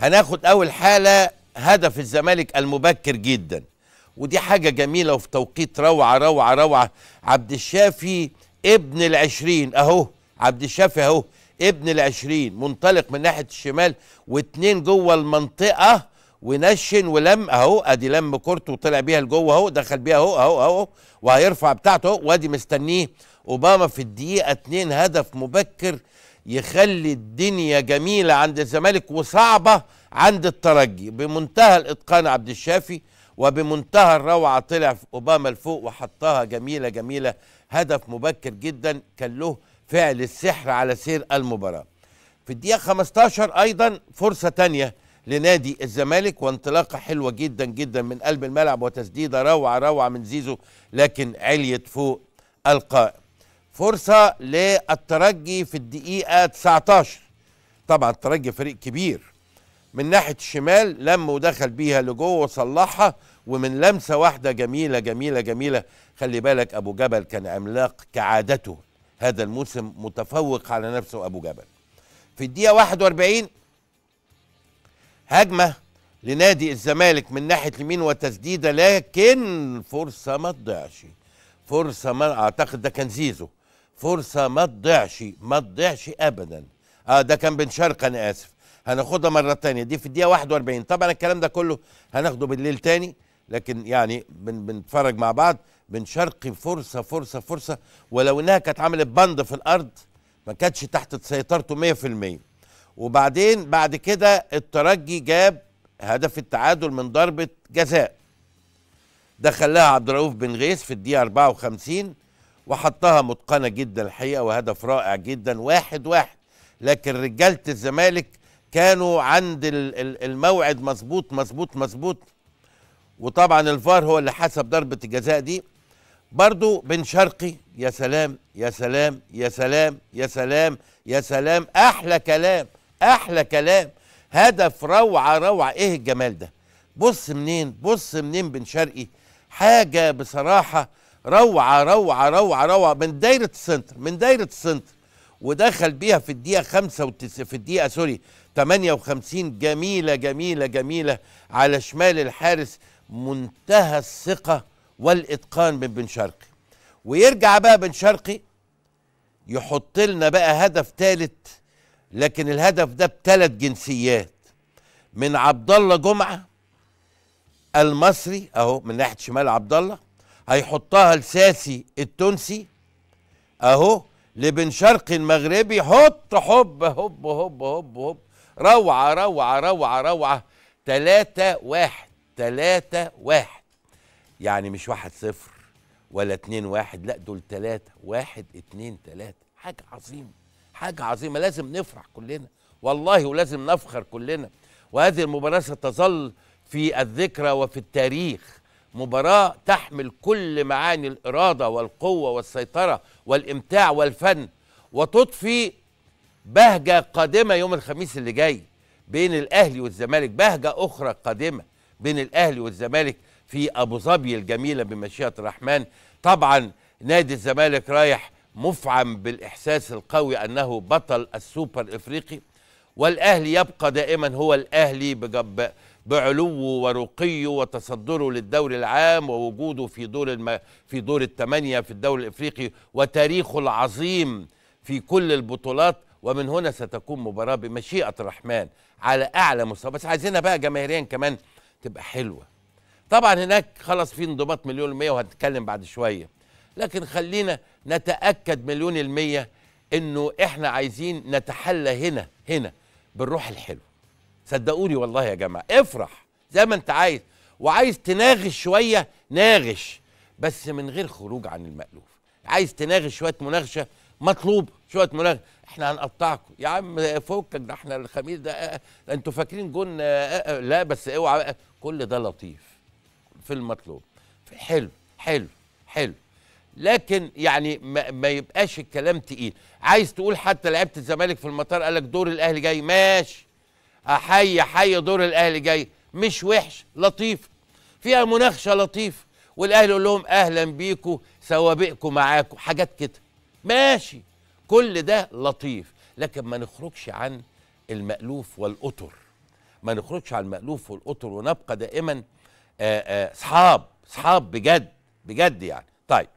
هناخد اول حاله هدف الزمالك المبكر جدا ودي حاجه جميله وفي توقيت روعه روعه روعه عبد الشافي ابن العشرين اهو عبد الشافي اهو ابن العشرين منطلق من ناحيه الشمال واتنين جوه المنطقه ونشن ولم اهو ادي لم كورته وطلع بيها لجوه اهو دخل بيها اهو اهو اهو وهيرفع بتاعته اهو وادي مستنيه اوباما في الدقيقه اتنين هدف مبكر يخلي الدنيا جميلة عند الزمالك وصعبة عند الترجي بمنتهى الإتقان عبد الشافي وبمنتهى الروعة طلع في أوباما لفوق وحطها جميلة جميلة هدف مبكر جدا كان له فعل السحر على سير المباراة في الدقيقة 15 أيضا فرصة تانية لنادي الزمالك وانطلاقة حلوة جدا جدا من قلب الملعب وتسديدة روعة روعة من زيزو لكن عليت فوق القائم فرصة للترجي في الدقيقة 19 طبعا الترجي فريق كبير من ناحية الشمال لم ودخل بيها لجوه وصلحها ومن لمسة واحدة جميلة جميلة جميلة خلي بالك أبو جبل كان عملاق كعادته هذا الموسم متفوق على نفسه أبو جبل في الدقيقة 41 هجمة لنادي الزمالك من ناحية اليمين وتسديدة لكن فرصة ما تضيعش فرصة ما أعتقد ده كان زيزو فرصه ما تضيعش ما تضيعش ابدا اه ده كان بن شرق انا اسف هناخدها مره تانية دي في الدقيقه 41 طبعا الكلام ده كله هناخده بالليل تاني لكن يعني بن بنتفرج مع بعض بن شرقي فرصه فرصه فرصه ولو انها كانت عملت بند في الارض ما كانتش تحت سيطرته 100% وبعدين بعد كده الترجي جاب هدف التعادل من ضربه جزاء دخلها عبد الرؤوف بن غيث في الدقيقه 54 وحطها متقنه جدا الحقيقه وهدف رائع جدا واحد واحد لكن رجاله الزمالك كانوا عند الموعد مظبوط مظبوط مظبوط وطبعا الفار هو اللي حسب ضربه الجزاء دي برضو بن شرقي يا سلام يا سلام يا سلام يا سلام يا سلام احلى كلام احلى كلام هدف روعه روعه ايه الجمال ده بص منين بص منين بن شرقي حاجه بصراحه روعه روعه روعه روعه من دايره السنتر من دايره السنتر ودخل بيها في الدقيقه 95 في الدقيقه سوري 58 جميله جميله جميله على شمال الحارس منتهى الثقه والاتقان من بن شرقي ويرجع بقى بن شرقي يحط لنا بقى هدف ثالث لكن الهدف ده بثلاث جنسيات من عبد الله جمعه المصري اهو من ناحيه شمال عبد الله هيحطها لساسي التونسي اهو لبن شرقي المغربي حط حب هب هب هب هب روعة روعة روعة روعة تلاتة واحد تلاتة واحد يعني مش واحد صفر ولا اتنين واحد لا دول تلاتة واحد اتنين تلاتة حاجة عظيمة حاجة عظيمة لازم نفرح كلنا والله ولازم نفخر كلنا وهذه المباراة ستظل في الذكرى وفي التاريخ مباراة تحمل كل معاني الإرادة والقوة والسيطرة والإمتاع والفن وتضفي بهجة قادمة يوم الخميس اللي جاي بين الأهلي والزمالك بهجة أخرى قادمة بين الأهلي والزمالك في أبو ظبي الجميلة بمشيئة الرحمن طبعا نادي الزمالك رايح مفعم بالإحساس القوي أنه بطل السوبر إفريقي والأهلي يبقى دائما هو الأهلي بجب بعلوه ورقيه وتصدره للدوري العام ووجوده في دور الم... في دور الثمانيه في الدوري الافريقي وتاريخه العظيم في كل البطولات ومن هنا ستكون مباراه بمشيئه الرحمن على اعلى مستوى بس عايزينها بقى جماهيريا كمان تبقى حلوه طبعا هناك خلاص في انضباط مليون المية وهتكلم بعد شوية لكن خلينا نتأكد مليون المية انه احنا عايزين نتحلى هنا هنا بالروح الحلوه صدقوني والله يا جماعه افرح زي ما انت عايز وعايز تناغش شويه ناغش بس من غير خروج عن المألوف عايز تناغش شويه مناغشه مطلوب شويه مناغشه احنا هنقطعكم يا عم فكك ده احنا الخميس ده آه، آه، انتوا فاكرين جون آه، لا بس اوعى كل ده لطيف في المطلوب حلو حلو حلو لكن يعني ما, ما يبقاش الكلام تقيل عايز تقول حتى لعيبه الزمالك في المطار قال لك دور الاهلي جاي ماشي احي حي دور الاهلي جاي مش وحش لطيف فيها مناقشه لطيف والاهلي يقول لهم اهلا بيكم سوابقكم معاكم حاجات كده ماشي كل ده لطيف لكن ما نخرجش عن المألوف والأطر ما نخرجش عن المألوف والأطر ونبقى دائما اصحاب اصحاب بجد بجد يعني طيب